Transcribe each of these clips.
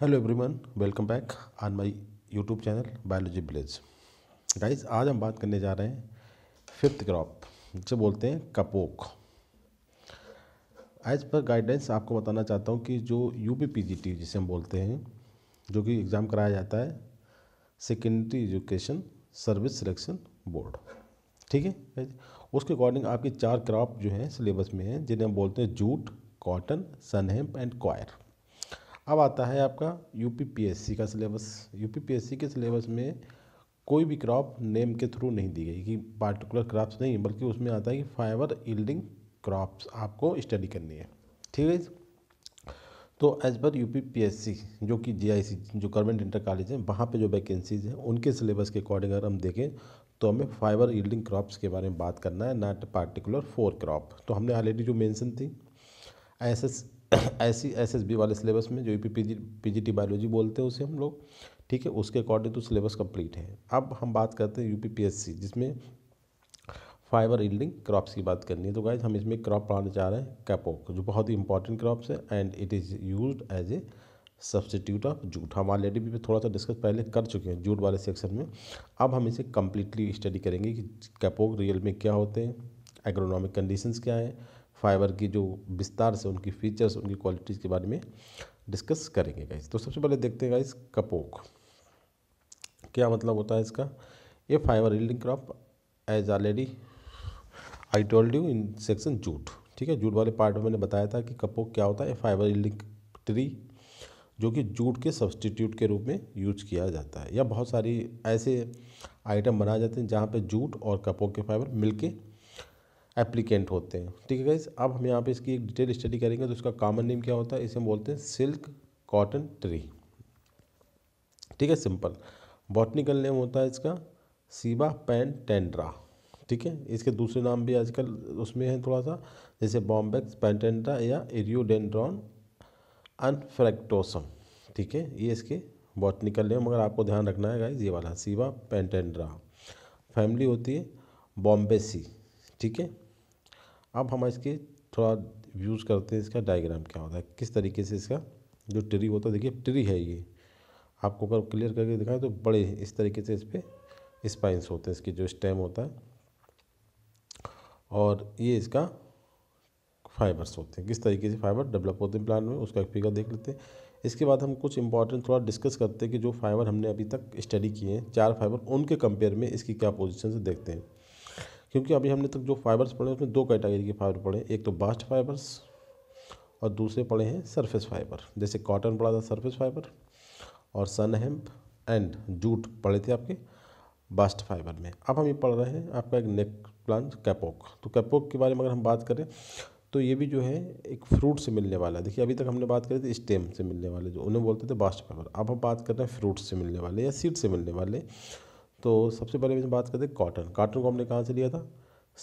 Hello everyone welcome back on my YouTube channel biology village guys आज हम बात करने जा रहे हैं फिफ्थ क्रॉप जिसे बोलते हैं कपोक एज पर गाइडेंस आपको बताना चाहता हूँ कि जो यू पी जिसे हम बोलते हैं जो कि एग्ज़ाम कराया जाता है secondary education service selection board ठीक है उसके अकॉर्डिंग आपकी चार क्रॉप जो हैं सिलेबस में हैं जिन्हें हम बोलते हैं jute cotton sunhemp and coir अब आता है आपका यूपीपीएससी का सिलेबस यूपीपीएससी के सिलेबस में कोई भी क्रॉप नेम के थ्रू नहीं दी गई कि पार्टिकुलर क्रॉप्स नहीं बल्कि उसमें आता है कि फाइबर ईल्डिंग क्रॉप्स आपको स्टडी करनी है ठीक है तो एज पर यू जो कि जे जो गवर्नमेंट इंटर कॉलेज है वहाँ पे जो वैकेंसीज हैं उनके सिलेबस के अकॉर्डिंग अगर हम देखें तो हमें फाइबर ईल्डिंग क्रॉप्स के बारे में बात करना है नॉट पार्टिकुलर फोर क्रॉप तो हमने ऑलरेडी जो मेंशन थी एस एस ऐसी एस एस बी वाले सिलेबस में जो P P G P G T biology बोलते हैं उसे हम लोग ठीक है उसके अकॉर्डिंग तो सिलेबस कंप्लीट है अब हम बात करते हैं U P P S C जिसमें फाइबर इल्डिंग क्रॉप्स की बात करनी है तो गाइज हम इसमें क्रॉप पढ़ाने चाह रहे हैं कैपोक जो बहुत ही इंपॉर्टेंट क्रॉप्स है and it is use as a substitute of jute हम ऑलरेडी भी थोड़ा सा डिस्कस पहले कर चुके हैं जूट वाले सेक्शन में अब हम इसे कम्प्लीटली स्टडी करेंगे कि कैपोक रियल में क्या होते हैं एग्रोनॉमिक कंडीशंस क्या हैं फाइबर की जो विस्तार से उनकी फीचर्स उनकी क्वालिटीज़ के बारे में डिस्कस करेंगे गाइस तो सबसे पहले देखते हैं गाइस कपोक क्या मतलब होता है इसका ये fibre yielding crop as already I told you in section jute ठीक है जूट वाले पार्ट में मैंने बताया था कि कपोक क्या होता है फाइबर रिल्डिंग ट्री जो कि जूट के सब्सटीट्यूट के रूप में यूज किया जाता है या बहुत सारी ऐसे आइटम बनाए जाते हैं जहाँ पर जूट और कपोक के फाइबर मिलके एप्लीकेंट होते हैं ठीक है गाइज अब हम यहाँ पे इसकी एक डिटेल स्टडी करेंगे तो इसका कॉमन नेम क्या होता है इसे हम बोलते हैं सिल्क कॉटन ट्री ठीक है सिंपल बॉटनिकल नेम होता है इसका सीबा पैन टेंड्रा ठीक है इसके दूसरे नाम भी आजकल उसमें हैं थोड़ा सा जैसे बॉम्बेक्स पैनटेंड्रा या एरियोडेंड्रॉन अनफ्रैक्टोसम ठीक है ये इसके बॉटनिकल नेम मगर आपको ध्यान रखना है गाइज ये वाला सीबा पैनटेंड्रा फैमिली होती है बॉम्बेसी ठीक है अब हम इसके थोड़ा यूज़ करते हैं इसका डायग्राम क्या होता है किस तरीके से इसका जो ट्री होता है देखिए ट्री है ये आपको अगर क्लियर करके दिखाएं तो बड़े इस तरीके से इस पर स्पाइंस होते हैं इसके जो स्टेम होता है और ये इसका फाइबर्स होते हैं किस तरीके से फाइबर डेवलप होते हैं प्लांट में उसका एक फिगर देख लेते हैं इसके बाद हम कुछ इंपॉर्टेंट थोड़ा डिस्कस करते हैं कि जो फाइबर हमने अभी तक स्टडी किए हैं चार फाइबर उनके कंपेयर में इसकी क्या पोजिशन से देखते हैं क्योंकि अभी हमने तक जो फाइबर्स पढ़े उसमें दो कैटेगरी के फाइबर पढ़े एक तो बास्ट फाइबर्स और दूसरे पड़े हैं सरफेस फाइबर जैसे कॉटन पड़ा था सरफेस फाइबर और सन हेम्प एंड जूट पड़े थे आपके बास्ट फाइबर में अब हम ये पढ़ रहे हैं आपका एक नेक प्लांट कैपोक तो कैपोक के बारे में अगर हम बात करें तो ये भी जो है एक फ्रूट से मिलने वाला है देखिए अभी तक हमने बात करी थी स्टेम से मिलने वाले जो उन्हें बोलते थे बास्ट फाइबर अब हम बात कर रहे हैं फ्रूट से मिलने वाले या सीड से मिलने वाले तो सबसे पहले हम बात करते हैं कॉटन कॉटन को हमने कहाँ से लिया था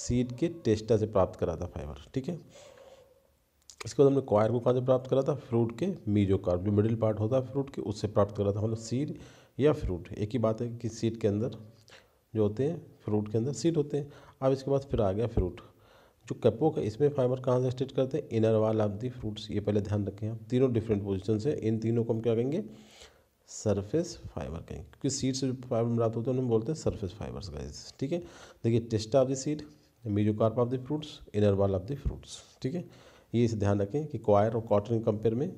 सीड के टेस्टा से प्राप्त करा था फाइबर ठीक है इसके बाद हमने क्वायर को कहाँ से प्राप्त करा था फ्रूट के मीजो कार्प जो मिडिल पार्ट होता है फ्रूट के उससे प्राप्त करा था मतलब सीड या फ्रूट एक ही बात है कि सीड के अंदर जो होते हैं फ्रूट के अंदर सीड होते हैं अब इसके बाद फिर आ गया फ्रूट जो कैपो है इसमें फाइबर कहाँ से स्टेट करते हैं inner wall of the fruits ये पहले ध्यान रखें आप तीनों डिफरेंट पोजिशन से इन तीनों को हम क्या कहेंगे सरफेस फाइबर कहेंगे क्योंकि सीड से जो फाइबर प्राप्त होते हैं उन्हें बोलते हैं सरफेस फाइबर्स का ठीक है देखिए testa of the seed carp of the fruits inner wall of the fruits ठीक है ये इसे ध्यान रखें कि क्वायर और कॉटन कंपेयर में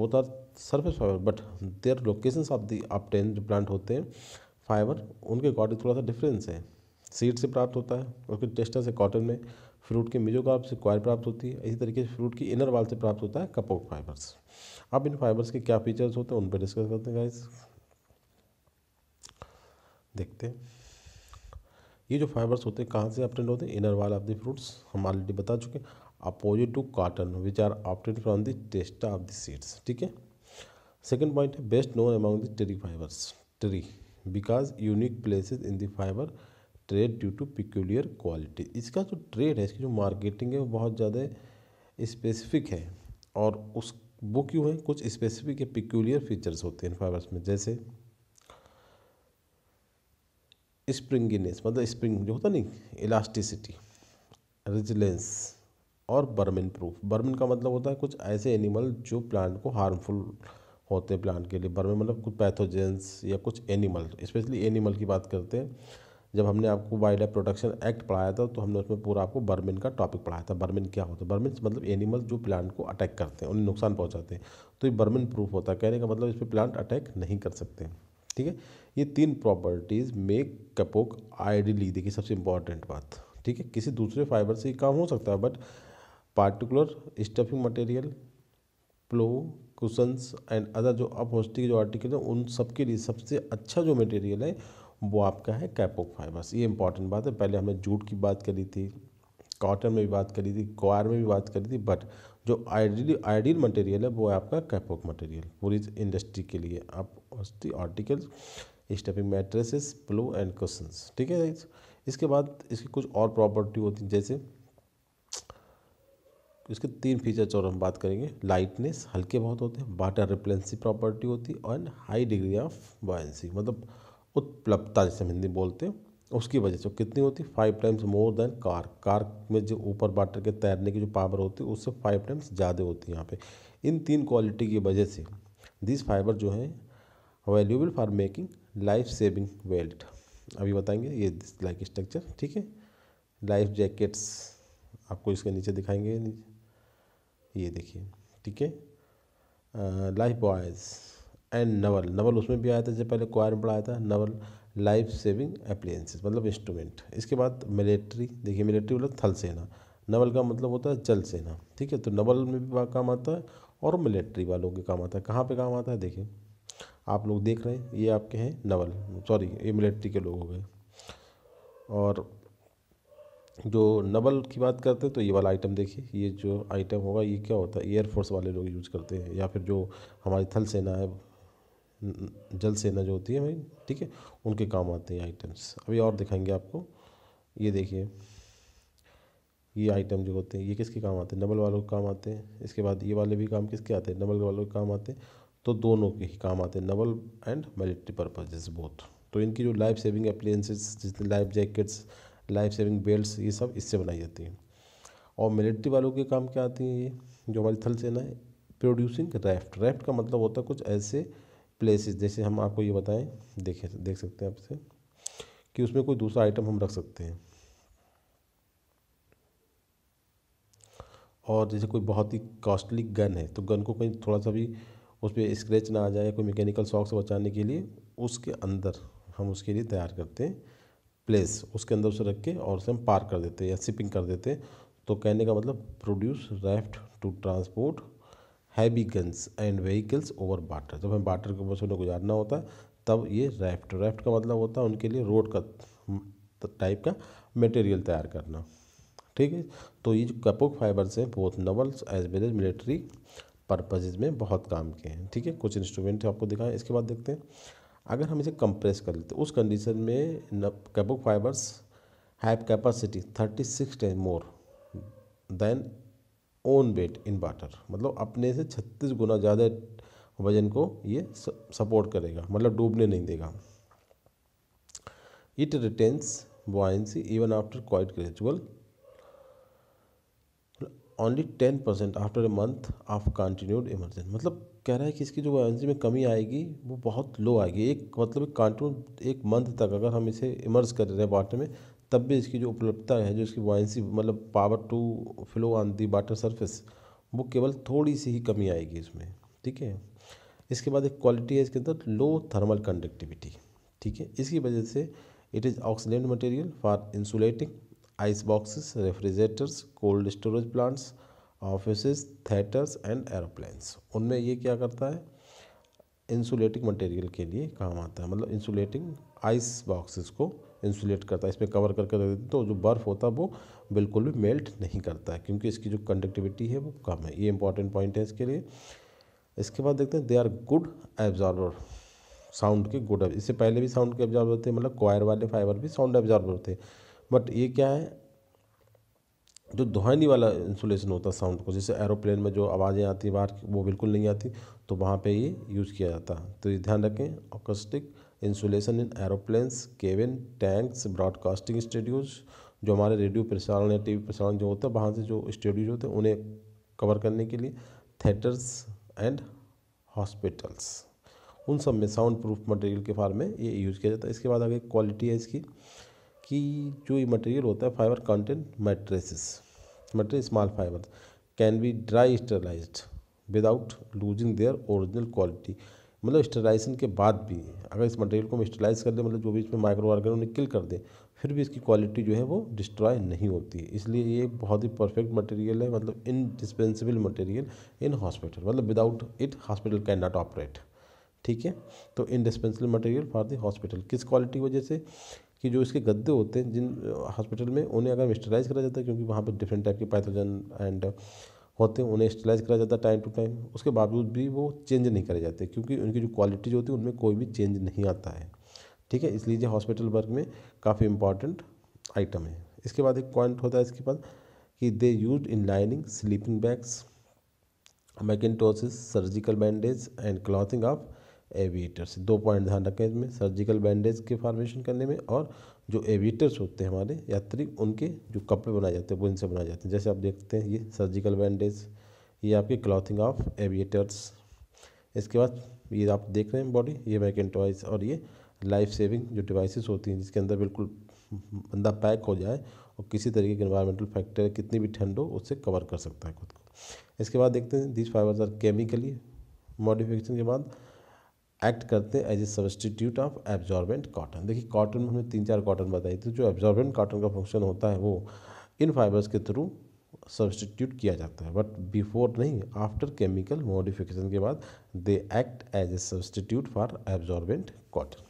both are surface fibre but their location of the obtain जो प्लांट होते हैं फाइबर उनके अकॉर्डिंग थोड़ा सा डिफरेंस है सीड से प्राप्त होता है और फिर टेस्टा से कॉटन में फ्रूट के मिजोकार्प से क्वायर प्राप्त होती है इसी तरीके से फ्रूट की इनर वाल से प्राप्त होता है कपोक फाइबर्स अब इन फाइबर्स के क्या फीचर्स होते हैं उन पर डिस्कस करते हैं गाइस देखते हैं ये जो फाइबर्स होते हैं कहाँ से ऑप्टेंड होते हैं inner wall of the fruits हम ऑलरेडी बता चुके हैं opposite to cotton which are opted from the testa of the seeds ठीक है सेकेंड पॉइंट है best known among the tree fibres tree because unique places in the fibre trade due to peculiar quality इसका जो trade है इसकी जो marketing है वो बहुत ज़्यादा स्पेसिफिक है और उस वो क्यों है कुछ स्पेसिफिक है पिक्यूलियर फीचर्स होते हैं फाइबर्स में जैसे स्प्रिंगनेस मतलब स्प्रिंग जो होता नहीं इलास्टिसिटी रिजिलेंस और बर्मिन प्रूफ बर्मिन का मतलब होता है कुछ ऐसे एनिमल जो प्लांट को हार्मफुल होते हैं प्लांट के लिए बर्मिन मतलब कुछ पैथोजेंस या कुछ एनिमल स्पेशली एनिमल की बात करते हैं जब हमने आपको वाइल्ड लाइफ प्रोटेक्शन एक्ट पढ़ाया था तो हमने उसमें पूरा आपको बर्मिन का टॉपिक पढ़ाया था बर्मिन क्या होता है बर्मिन मतलब एनिमल्स जो प्लांट को अटैक करते हैं उन्हें नुकसान पहुँचाते हैं तो ये बर्मिन प्रूफ होता है कहने का मतलब इस पर प्लांट अटैक नहीं कर सकते ठीक है ये तीन प्रॉपर्टीज़ मेक कपोक आइडली देखिए सबसे इंपॉर्टेंट बात ठीक है किसी दूसरे फाइबर से काम हो सकता है but particular stuffing material pillow cushions and other जो अपहोस्टिक जो आर्टिकल है उन सब के लिए सबसे अच्छा जो मटेरियल है वो आपका है कैपोक फाइबर्स ये इंपॉर्टेंट बात है पहले हमने जूट की बात करी थी कॉटन में भी बात करी थी क्वार में भी बात करी थी बट जो आइडियल आइडियल मटेरियल है वो है आपका कैपोक मटेरियल पूरी इंडस्ट्री के लिए आप उसकी article stuffing mattresses pillow and cushion ठीक है इसके बाद इसकी कुछ और प्रॉपर्टी होती है जैसे इसके तीन फीचर्स और हम बात करेंगे लाइटनेस हल्के बहुत होते हैं वाटर रिप्लेंसी प्रॉपर्टी होती है और हाई डिग्री ऑफ बॉयसी मतलब उत्प्लपता जिसे हम हिंदी बोलते हैं उसकी वजह से कितनी होती है five times more than cork cork में जो ऊपर वाटर के तैरने की जो पावर होती है उससे फाइव टाइम्स ज़्यादा होती है यहाँ पे इन तीन क्वालिटी की वजह से दिस फाइबर जो हैं available for making life saving belt अभी बताएंगे ये लाइक स्ट्रक्चर ठीक है लाइफ जैकेट्स आपको इसके नीचे दिखाएंगे नीचे। ये देखिए ठीक है life uh, buoys and naval naval उसमें भी आया था जब पहले क्वायर में पढ़ाया था नवल लाइफ सेविंग अप्लायंसेस मतलब इंस्ट्रूमेंट इसके बाद मिलिट्री देखिए मिलिट्री मतलब थल सेना नवल का मतलब होता है जल सेना ठीक है तो नवल में भी काम आता है और मिलिट्री वालों के काम आता है कहाँ पे काम आता है देखिए आप लोग देख रहे हैं ये आपके हैं नवल सॉरी ये मिलिट्री के लोग हो गए और जो नवल की बात करते हैं तो ये वाला आइटम देखिए ये जो आइटम होगा ये क्या होता है एयरफोर्स वाले लोग यूज़ करते हैं या फिर जो हमारी थल सेना है जल सेना जो होती है भाई ठीक है उनके काम आते हैं आइटम्स अभी और दिखाएंगे आपको ये देखिए ये आइटम जो होते हैं ये किसके काम आते हैं नबल वालों के काम आते हैं इसके बाद ये वाले भी काम किसके आते हैं नबल वालों के काम आते हैं तो दोनों के ही काम आते हैं naval and military purposes both तो इनकी जो लाइफ सेविंग अप्लाइंसेस जितने life jackets life saving belt ये सब इससे बनाई जाती हैं और मिलिट्री वालों के काम क्या आती हैं ये जो हमारी थल सेना है प्रोड्यूसिंग राफ्ट राफ्ट का मतलब होता है कुछ ऐसे प्लेसेस जैसे हम आपको ये बताएं देखे देख सकते हैं आपसे कि उसमें कोई दूसरा आइटम हम रख सकते हैं और जैसे कोई बहुत ही कॉस्टली गन है तो गन को कहीं थोड़ा सा भी उस पर स्क्रैच ना आ जाए कोई मैकेनिकल शॉक से बचाने के लिए उसके अंदर हम उसके लिए तैयार करते हैं प्लेस उसके अंदर उसे रख के और उसे हम पार कर देते हैं या शिपिंग कर देते हैं तो कहने का मतलब produce raft to transport heavy guns and vehicles over water जब हमें बाटर के ऊपर से उन्हें गुजारना होता है तब ये रेफ्ट रेफ्ट का मतलब होता है उनके लिए रोड का टाइप का मटेरियल तैयार करना ठीक है तो ये जो कपोक फाइबर्स हैं बहुत navals as well as military purposes में बहुत काम के हैं ठीक है कुछ इंस्ट्रूमेंट आपको दिखाएं इसके बाद देखते हैं अगर हम इसे कंप्रेस कर लेते उस कंडीशन में kapok fibres have capacity thirty six time more than own weight in water मतलब अपने से छत्तीस गुना ज़्यादा वजन को ये सपोर्ट करेगा मतलब डूबने नहीं देगा it retains buoyancy even after quite gradual only ten percent after a month of continued emergency मतलब कह रहा है कि इसकी जो बॉयसी में कमी आएगी वो बहुत लो आएगी एक मतलब एक कंटिन्यू एक मंथ तक अगर हम इसे इमर्ज कर रहे हैं वाटर में तब भी इसकी जो उपलब्धता है जो इसकी वायंसी मतलब power to flow on the water surface वो केवल थोड़ी सी ही कमी आएगी इसमें ठीक है इसके बाद एक क्वालिटी है इसके अंदर लो थर्मल कंडक्टिविटी ठीक है इसकी वजह से it is excellent material for insulating ice boxes refrigerators cold storage plants office theatres and aeroplanes उनमें ये क्या करता है इंसुलेटिंग मटेरियल के लिए काम आता है मतलब इंसुलेटिंग आइस बॉक्सेस को इंसुलेट करता है इसमें कवर करके रख देते हैं तो जो बर्फ़ होता है वो बिल्कुल भी मेल्ट नहीं करता है क्योंकि इसकी जो कंडक्टिविटी है वो कम है ये इंपॉर्टेंट पॉइंट है इसके लिए इसके बाद देखते हैं they are good absorber sound के गुड इससे पहले भी साउंड के एब्जॉर्बर होते हैं मतलब क्वायर वाले फाइबर भी साउंड एब्जॉर्बर होते बट ये क्या है जो ध्वनि वाला इंसुलेशन होता है साउंड को जैसे एरोप्लेन में जो आवाज़ें आती हैं बाहर वो बिल्कुल नहीं आती तो वहाँ पे ये यूज़ किया जाता है तो ये ध्यान रखें acoustic insulation in aeroplanes cabin tanks broadcasting studios जो हमारे रेडियो प्रसारण या टीवी प्रसारण जो होता है वहाँ से जो स्टूडियोज होते हैं उन्हें कवर करने के लिए थिएटर्स एंड हॉस्पिटल्स उन सब में साउंड प्रूफ मटेरियल के फार्म में ये यूज़ किया जाता है इसके बाद आगे क्वालिटी है इसकी कि जो ये मटेरियल होता है fibre content mattresses material small fibre can be dry sterilise without losing their original quality मतलब स्टेलाइजेशन के बाद भी अगर इस मटेरियल को हम स्टेलाइज कर दें मतलब जो भी इसमें माइक्रो ऑर्गन उन्हें किल कर दें फिर भी इसकी क्वालिटी जो है वो डिस्ट्रॉय नहीं होती है इसलिए ये बहुत ही परफेक्ट मटेरियल है मतलब इनडिस्पेंसिबल मटेरियल इन हॉस्पिटल मतलब without it hospital can not operate ठीक है तो indispensable material for the hospital किस क्वालिटी की वजह से कि जो इसके गद्दे होते हैं जिन हॉस्पिटल में उन्हें अगर स्टेलाइज करा जाता है क्योंकि वहाँ पर डिफरेंट टाइप के पैथोजन एंड होते हैं उन्हें स्टेलाइज कराया जाता है टाइम टू टाइम उसके बावजूद भी वो चेंज नहीं करे जाते क्योंकि उनकी जो जो होती है उनमें कोई भी चेंज नहीं आता है ठीक है इसलिए हॉस्पिटल वर्क में काफ़ी इंपॉर्टेंट आइटम है इसके बाद एक पॉइंट होता है इसके पास कि they use in lining sleeping bags mackintoshes surgical bandage and clothing of aviators दो पॉइंट ध्यान रखें इसमें सर्जिकल बैंडेज के फॉर्मेशन करने में और जो एविएटर्स होते हैं हमारे यात्री उनके जो कपड़े बनाए जाते हैं वो इनसे बनाए जाते हैं जैसे आप देखते हैं ये सर्जिकल बैंडेज ये आपके क्लॉथिंग ऑफ एविएटर्स इसके बाद ये आप देख रहे हैं बॉडी ये मैकेटॉइस और ये लाइफ सेविंग जो डिवाइसेस होती हैं जिसके अंदर बिल्कुल बंदा पैक हो जाए और किसी तरीके के इन्वायरमेंटल फैक्टर कितनी भी ठंड हो उससे कवर कर सकता है खुद को इसके बाद देखते हैं this fibres are chemically modification के बाद एक्ट करते हैं as a substitute of absorbent cotton देखिए कॉटन में हमने तीन चार कॉटन बताई थी जो एब्जॉर्बेंट कॉटन का फंक्शन होता है वो इन फाइबर्स के थ्रू सब्सटीट्यूट किया जाता है बट बिफोर नहीं आफ्टर केमिकल मॉडिफिकेशन के बाद they act as a substitute for absorbent cotton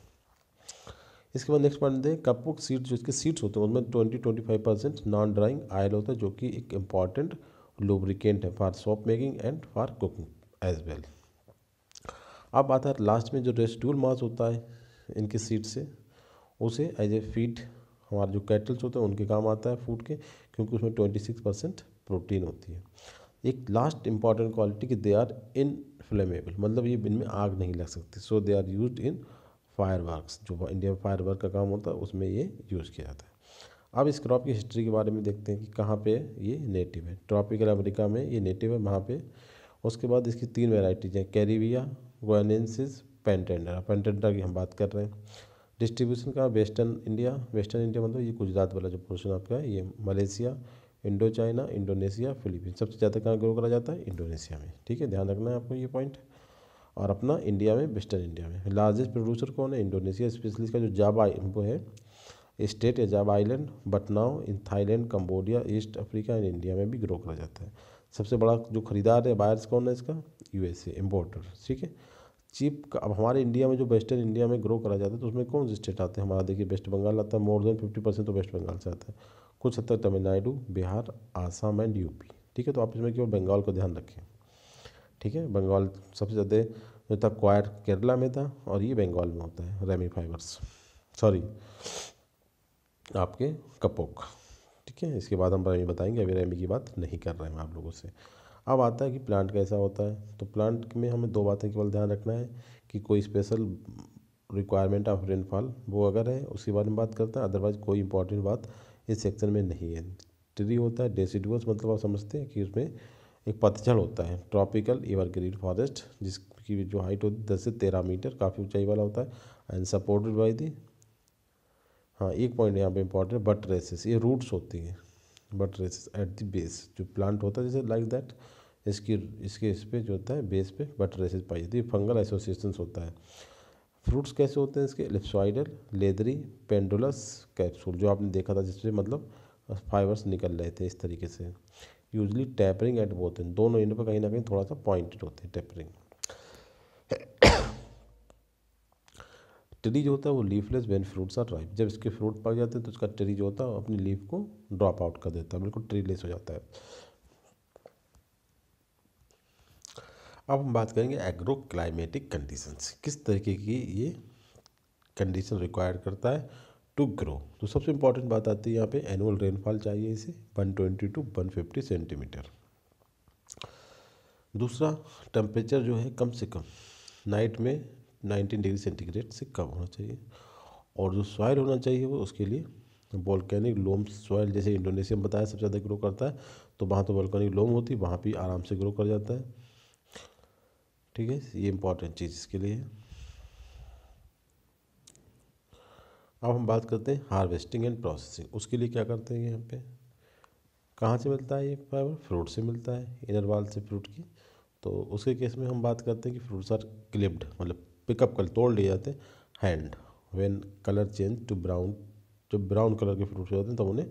इसके बाद नेक्स्ट पॉइंट दें कपबुक सीड्स जो इसके सीड्स होते हैं उनमें twenty twenty five percent non drying oil होता है जो कि एक इम्पॉर्टेंट लुब्रिकेंट है for soap making and for cooking as well अब आता है लास्ट में जो रेस्टूल मास होता है इनके सीड से उसे एज ए फीड हमारे जो कैटल्स होते हैं उनके काम आता है फूड के क्योंकि उसमें ट्वेंटी सिक्स परसेंट प्रोटीन होती है एक लास्ट इंपॉर्टेंट क्वालिटी कि दे आर इन फ्लेमेबल मतलब ये इनमें आग नहीं लग सकती so they are use in fire जो इंडिया में फायर का काम होता है उसमें ये यूज़ किया जाता है अब इस क्रॉप की हिस्ट्री के बारे में देखते हैं कि कहाँ पे ये नेटिव है ट्रॉपिकल अमेरिका में ये नेटिव है वहाँ पे उसके बाद इसकी तीन वेराइटीज़ हैं कैरिबिया गोयनेंसिस पेंटेंडर पेंटेंडर की हम बात कर रहे हैं डिस्ट्रीब्यूशन का वेस्टर्न इंडिया वेस्टर्न इंडिया मतलब ये गुजरात वाला जो पोर्शन आपका है ये Malaysia Indo China Indonesia Philippines सबसे ज़्यादा कहाँ ग्रो करा जाता है इंडोनेशिया में ठीक है ध्यान रखना है आपको ये पॉइंट और अपना इंडिया में वेस्टर्न इंडिया में लार्जेस्ट प्रोड्यूसर कौन है इंडोनेशिया स्पेशली इसका जो जाबा वो है स्टेट या जाबा आइलैंड बटनाव in Thailand Cambodia East Africa and India में भी ग्रो करा जाता है सबसे बड़ा जो खरीदार है बायर्स कौन है इसका यूएसए इम्पोर्टर ठीक है चीप का अब हमारे इंडिया में जो वेस्टर्न इंडिया में ग्रो करा जाता है तो उसमें कौन से स्टेट आते हैं हमारा देखिए वेस्ट बंगाल आता है मोर देन फिफ्टी परसेंट तो वेस्ट बंगाल से आता है कुछ हद तक तमिलनाडु बिहार आसाम एंड यूपी ठीक है तो आप इसमें केवल बंगाल का ध्यान रखें ठीक है बंगाल सबसे ज़्यादा जो था क्वायर केरला में था और ये बंगाल में होता है रेमी फाइबर्स सॉरी आपके कपोक ठीक है इसके बाद हम रेमी बताएंगे अभी रेमी की बात नहीं कर रहे हैं आप लोगों से अब आता है कि प्लांट कैसा होता है तो प्लांट में हमें दो बातें केवल ध्यान रखना है कि कोई स्पेशल रिक्वायरमेंट ऑफ रेनफॉल वो अगर है उसके बारे में बात करते हैं अदरवाइज कोई इंपॉर्टेंट बात इस सेक्शन में नहीं है ट्री होता है डेसिडुअस मतलब आप समझते हैं कि उसमें एक पतझड़ होता है ट्रॉपिकल एवरग्रीन फॉरेस्ट जिसकी जो हाइट होती है दस से तेरह मीटर काफ़ी ऊंचाई वाला होता है एंड सपोर्टेड बाई दी हाँ एक पॉइंट यहाँ पे इंपॉर्टेंट बट रेसेस ये रूट्स होती हैं buttresses at the base जो प्लांट होता है जैसे लाइक दैट इसकी इसके इस पे जो होता है बेस पे बटर रेसिस पाई जाती है फंगल एसोसिएशन होता है फ्रूट्स कैसे होते हैं इसके लिप्सॉइडल लेदरी पेंडुलस कैप्सूल जो आपने देखा था जिससे मतलब फाइबर्स निकल रहे थे इस तरीके से usually tapering at both in दोनों इंड पर कहीं ना कहीं थोड़ा सा पॉइंटेड होते हैं टैपरिंग ट्री जो होता है वो leafless when fruits are ripe जब इसके फ्रूट पक जाते हैं तो उसका ट्री जो होता है अपनी लीफ को ड्रॉप आउट कर देता है बिल्कुल ट्री लेस हो जाता है अब हम बात करेंगे एग्रो क्लाइमेटिक कंडीशंस किस तरीके की ये कंडीशन रिक्वायर करता है टू ग्रो तो सबसे इम्पॉर्टेंट बात आती है यहाँ पे एनुअल रेनफॉल चाहिए इसे 120 टू 150 सेंटीमीटर दूसरा टेम्परेचर जो है कम से कम नाइट में 19 डिग्री सेंटीग्रेड से कम होना चाहिए और जो सॉयल होना चाहिए वो उसके लिए वॉल्केनिक लोम सॉयल जैसे इंडोनेशिया में बताया सबसे ज़्यादा ग्रो करता है तो वहाँ तो वॉल्केनिक लोम होती है वहाँ भी आराम से ग्रो कर जाता है ठीक है ये इम्पोर्टेंट चीज़ इसके लिए है अब हम बात करते हैं हार्वेस्टिंग एंड प्रोसेसिंग उसके लिए क्या करते हैं यहाँ पे कहाँ से मिलता है ये फाइबर फ्रूट से मिलता है इनर वाल से फ्रूट की तो उसके केस में हम बात करते हैं कि फ्रूट्स आर क्लिप्ड मतलब पिकअप कर तोड़ लिए जाते हैं hand when colour change to brown जब ब्राउन कलर के फ्रूट्स होते हैं तो उन्हें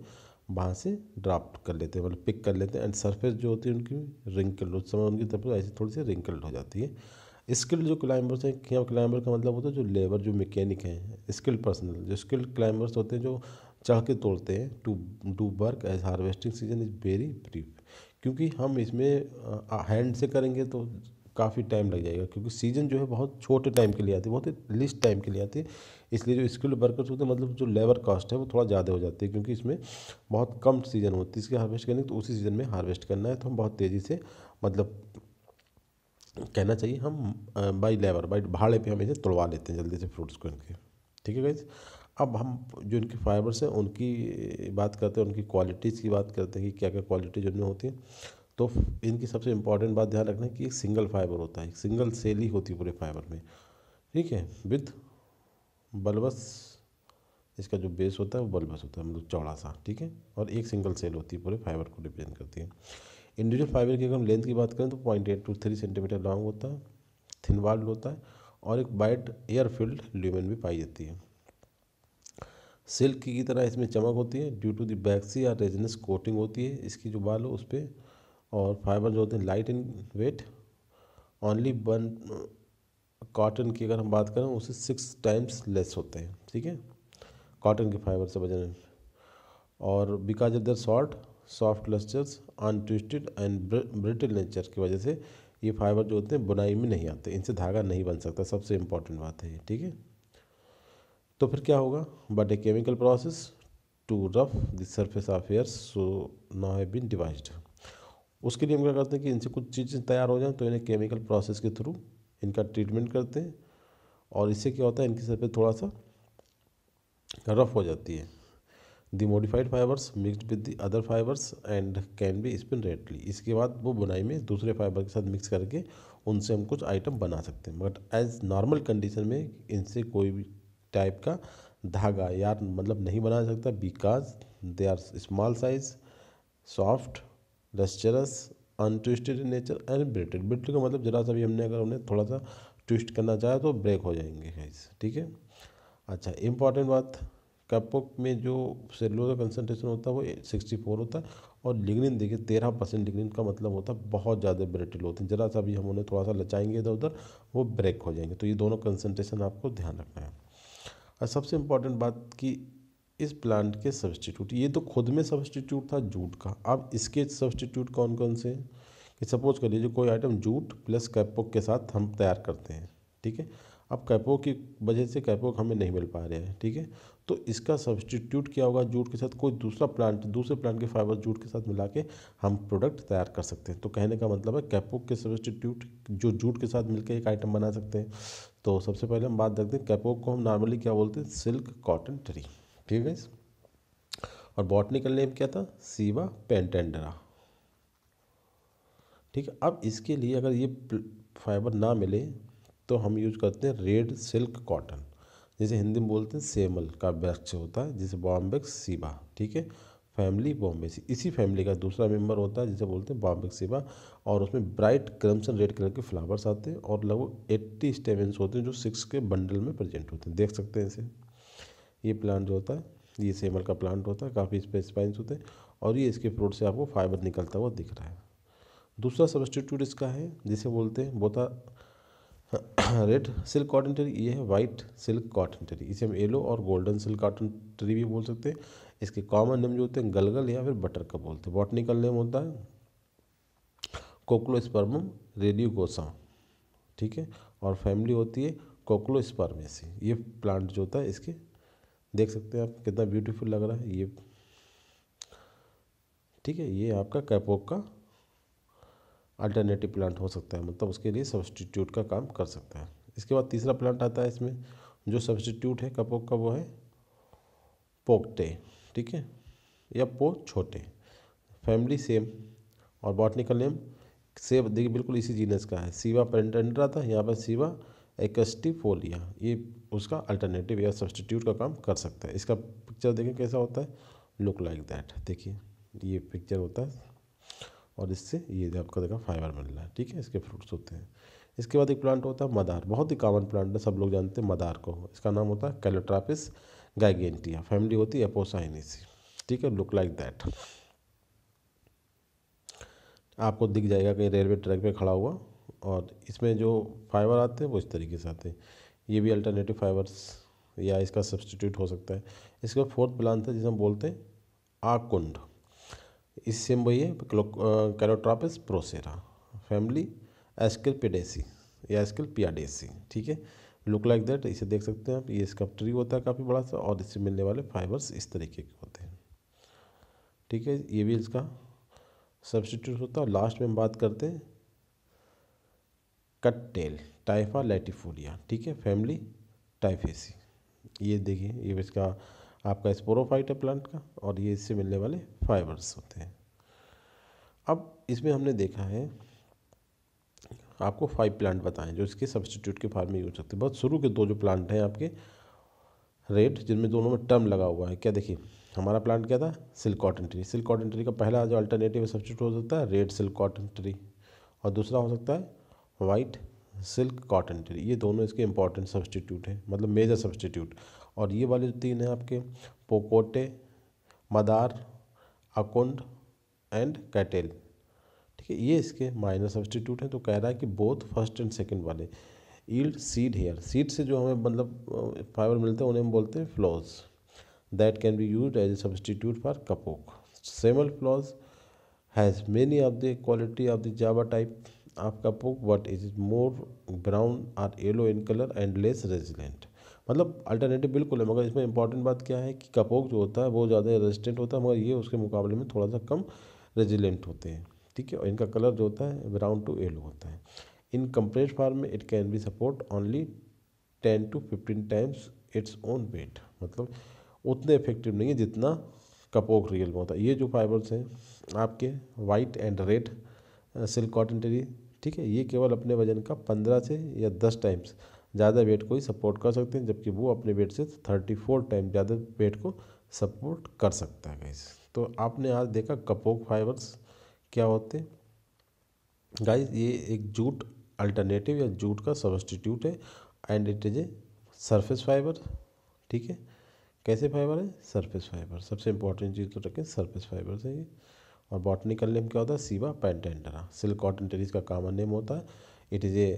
वहाँ से ड्राफ्ट कर लेते हैं मतलब पिक कर लेते हैं एंड सरफेस जो होती है उनकी रिंकल्ड उस समय उनकी तरफ ऐसी थोड़ी सी रिंकल्ड हो जाती है स्किल्ड जो क्लाइंबर्स हैं क्या क्लाइंबर का मतलब होता है जो लेबर जो मैकेनिक हैं स्किल्ड पर्सनल जो स्किल्ड क्लाइंबर्स होते हैं जो चढ़ के तोड़ते हैं to do work as harvesting season is very brief क्योंकि हम इसमें हैंड से करेंगे तो काफ़ी टाइम लग जाएगा क्योंकि सीज़न जो है बहुत छोटे टाइम के लिए आती है बहुत लिस्ट टाइम के लिए आती है इसलिए जो स्किल्ड वर्कर्स होते हैं मतलब जो लेबर कास्ट है वो थोड़ा ज़्यादा हो जाती है क्योंकि इसमें बहुत कम सीज़न होती है इसके हार्वेस्ट करनी तो उसी सीज़न में हार्वेस्ट करना है तो हम बहुत तेज़ी से मतलब कहना चाहिए हम बाई लेबर बाई भाड़े पर हम इसे तोड़वा लेते हैं जल्दी से फ्रूट्स को इनके ठीक है भाई अब हम जो इनके फाइबर्स हैं उनकी बात करते हैं उनकी क्वालिटीज़ की बात करते हैं कि क्या क्या क्वालिटीज उनमें होती हैं तो इनकी सबसे इम्पॉर्टेंट बात ध्यान रखना है कि एक सिंगल फाइबर होता है एक सिंगल सेल ही होती है पूरे फाइबर में ठीक है विथ बल्बस इसका जो बेस होता है वो बल्बस होता है मतलब चौड़ा सा ठीक है और एक सिंगल सेल होती है पूरे फाइबर को रिप्रेजेंट करती है इंडिविजुअल फाइबर की अगर हम लेंथ की बात करें तो point eight to three centimetre long होता है थिन वाल्ड होता है और एक वाइट एयर फील्ड ल्यूमेन भी पाई जाती है सिल्क की तरह इसमें चमक होती है ड्यू टू दैक्सी बैक्सी या रेजनस कोटिंग होती है इसकी जो बाल हो उस पर और फाइबर जो होते हैं light in weight only one cotton की अगर हम बात करें उसे सिक्स टाइम्स लेस होते हैं ठीक है कॉटन के फाइबर से वजन और because of their short soft clusters untwisted and brittle nature की वजह से ये फाइबर जो होते हैं बुनाई में नहीं आते इनसे धागा नहीं बन सकता सबसे इम्पॉर्टेंट बात है ये ठीक है तो फिर क्या होगा but a chemical process to rough the surface of air so now have been devised उसके लिए हम क्या करते हैं कि इनसे कुछ चीज़ें तैयार हो जाएं तो इन्हें केमिकल प्रोसेस के थ्रू इनका ट्रीटमेंट करते हैं और इससे क्या होता है इनकी सतह थोड़ा सा रफ हो जाती है the modified fibres mixed with the other fibres and can be spin readily इसके बाद वो बुनाई में दूसरे फाइबर के साथ मिक्स करके उनसे हम कुछ आइटम बना सकते हैं बट एज नॉर्मल कंडीशन में इनसे कोई भी टाइप का धागा यार मतलब नहीं बना सकता because they are small size soft रस्चरस untwisted nature and brittle brittle का मतलब जरा सा भी हमने अगर उन्हें थोड़ा सा ट्विस्ट करना चाहे तो ब्रेक हो जाएंगे गाइस ठीक है अच्छा इंपॉर्टेंट बात कैपोक में जो सेलुलर कंसनट्रेशन होता है वो सिक्सटी फोर होता है और लिग्निन देखिए तेरह परसेंट लिग्निन का मतलब होता है बहुत ज़्यादा ब्रिटेड होते हैं जरा सा भी हम उन्हें थोड़ा सा लचाएंगे इधर उधर वो ब्रेक हो जाएंगे तो ये दोनों कंसनट्रेशन आपको ध्यान रखना है और सबसे इम्पॉर्टेंट बात कि इस प्लांट के सब्सटीट्यूट ये तो खुद में सब्सटीट्यूट था जूट का अब इसके सब्सटीट्यूट कौन कौन से हैं कि सपोज कर लीजिए कोई आइटम जूट प्लस कैपोक के साथ हम तैयार करते हैं ठीक है अब कैपोक की वजह से कैपोक हमें नहीं मिल पा रहे हैं ठीक है तो इसका सब्सटीट्यूट क्या होगा जूट के साथ कोई दूसरा प्लांट दूसरे प्लांट के फाइबर जूट के साथ मिला के हम प्रोडक्ट तैयार कर सकते हैं तो कहने का मतलब है कैपोक के सब्सटीट्यूट जो जूट के साथ मिलकर एक आइटम बना सकते हैं तो सबसे पहले हम बात देखते हैं कैपोक को हम नॉर्मली क्या बोलते हैं सिल्क कॉटन ट्री ठीक है और बॉटनिकल नेम क्या था सीवा पेंटेंडरा ठीक है अब इसके लिए अगर ये फाइबर ना मिले तो हम यूज करते हैं रेड सिल्क कॉटन जिसे हिंदी में बोलते हैं सेमल का वृक्ष होता है जिसे बॉम्बे सीबा ठीक है फैमिली बॉम्बे सी इसी फैमिली का दूसरा मेंबर होता है जिसे बोलते हैं बॉम्बे सीबा और उसमें ब्राइट क्रम्सन रेड कलर के फ्लावर्स आते हैं और लगभग एट्टी स्टेमेंस होते हैं जो सिक्स के बंडल में प्रेजेंट होते हैं देख सकते हैं इसे ये प्लांट जो होता है ये सेमल का प्लांट होता है काफ़ी स्पेसपाइंस स्पाइंस होते हैं और ये इसके फ्रूट से आपको फाइबर निकलता हुआ दिख रहा है दूसरा सब्सटीट्यूट इसका है जिसे बोलते हैं बोता रेड सिल्क कॉटन ट्री ये है वाइट सिल्क कॉटन ट्री इसे हम येलो और गोल्डन सिल्क कॉटन ट्री भी बोल सकते हैं इसके कॉमन नेम जो होते हैं गलगल या फिर बटर का बोलते हैं बॉटनिकल नेम होता है स्पर्मम रेडियोगोसा ठीक है और फैमिली होती है स्पर्मेसी ये प्लांट जो होता है इसके देख सकते हैं आप कितना ब्यूटीफुल लग रहा है ये ठीक है ये आपका कैपोक का अल्टरनेटिव प्लांट हो सकता है मतलब उसके लिए सब्सटीट्यूट का काम कर सकता है इसके बाद तीसरा प्लांट आता है इसमें जो सब्सटीट्यूट है कपोक का वो है पोकटे ठीक है या पो छोटे फैमिली सेम और बॉटनिकल नेम सेब देखिए बिल्कुल इसी जीनस का है सीवा पेंटेंड्रा था यहाँ पर सीवा एकस्टिफोलिया ये उसका अल्टरनेटिव या सब्सटीट्यूट का काम कर सकता है इसका पिक्चर देखें कैसा होता है लुक लाइक दैट देखिए ये पिक्चर होता है और इससे ये आपका देखा फाइबर मिल रहा है ठीक है इसके फ्रूट्स होते हैं इसके बाद एक प्लांट होता है मदार बहुत ही कॉमन प्लांट है सब लोग जानते हैं मदार को इसका नाम होता है कैलोट्रापिस गाइगेंटिया फैमिली होती है अपोसाइनिसी ठीक है लुक लाइक दैट आपको दिख जाएगा कहीं रेलवे ट्रैक पे खड़ा हुआ और इसमें जो फाइबर आते हैं वो इस तरीके से आते हैं ये भी अल्टरनेटिव फाइबर्स या इसका सब्सटीट्यूट हो सकता है इसका फोर्थ प्लांट है जिसे हम बोलते हैं आकुंड इस सेम वही है कैलोट्रापिस प्रोसेरा फैमिली एस्किलपिडेसी या एस्किलपियाडेसी ठीक है लुक लाइक दैट इसे देख सकते हैं आप ये इसका ट्री होता है काफ़ी बड़ा सा और इससे मिलने वाले फाइबर्स इस तरीके के होते हैं ठीक है ये भी इसका सब्सटीट्यूट होता है और लास्ट में हम बात करते हैं कट टेल टाइफा लेटिफोलिया ठीक है फैमिली टाइफेसी ये देखिए ये इसका आपका स्पोरोफाइट है प्लांट का और ये इससे मिलने वाले फाइबर्स होते हैं अब इसमें हमने देखा है आपको फाइव प्लांट बताएं जो इसके सब्सटीट्यूट के फार्म में यूज सकते हैं बहुत शुरू के दो जो प्लांट हैं आपके रेड जिनमें दोनों में टर्म लगा हुआ है क्या देखिए हमारा प्लांट क्या था silk cotton tree silk cotton tree का पहला जो अल्टरनेटिव सब्सटीट्यूट हो सकता है रेड सिल्क कॉटन ट्री और दूसरा हो सकता है वाइट सिल्क कॉटन ट्री ये दोनों इसके इंपॉर्टेंट सब्सटीट्यूट हैं मतलब मेजर सब्सटीट्यूट और ये वाले जो तीन हैं आपके पोकोटे मदार अकुंड एंड कैटेल ठीक है ये इसके माइनर सब्सटीट्यूट हैं तो कह रहा है कि बोथ फर्स्ट एंड सेकेंड वाले ईल्ड सीड हेयर सीड से जो हमें मतलब फाइबर मिलते हैं उन्हें हम बोलते हैं floss that can be use as a substitute for kapok सेमल floss has many of the quality of the Java type आपका पोक what is is more brown or yellow in colour and less resilient मतलब alternative बिल्कुल है मगर इसमें important बात क्या है कि कपोक जो होता है वो ज़्यादा रेजिस्टेंट होता है मगर ये उसके मुकाबले में थोड़ा सा कम रेजिलेंट होते हैं ठीक है और इनका कलर जो होता है ब्राउन टू येलो होता है इन कंप्रेस फार्म में it can be support only ten to fifteen times its own weight मतलब उतने इफेक्टिव नहीं है जितना कपोक रियल में होता है ये जो फाइबर्स हैं आपके white and red silk cotton tree ठीक है ये केवल अपने वजन का पंद्रह से या दस टाइम्स ज़्यादा वेट को ही सपोर्ट कर सकते हैं जबकि वो अपने वेट से थर्टी फोर टाइम ज़्यादा वेट को सपोर्ट कर सकता है गाइस तो आपने आज देखा कपोक फाइबर्स क्या होते हैं गाइस ये एक जूट अल्टरनेटिव या जूट का सब्सटीट्यूट है and it is a surface fibre ठीक है कैसे फाइबर है सरफेस फाइबर सबसे इंपॉर्टेंट चीज़ तो रखें सरफेस फाइबर है ये और बॉटनिकल नेम क्या होता है ceiba pentandra silk cotton trees का कॉमन नेम होता है it is a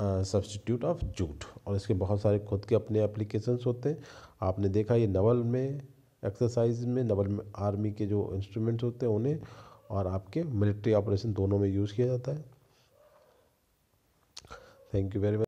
substitute of jute और इसके बहुत सारे खुद के अपने एप्लीकेशंस होते हैं आपने देखा ये नवल में एक्सरसाइज में नवल में आर्मी के जो इंस्ट्रूमेंट्स होते हैं उन्हें और आपके मिलिट्री ऑपरेशन दोनों में यूज़ किया जाता है थैंक यू वेरी मच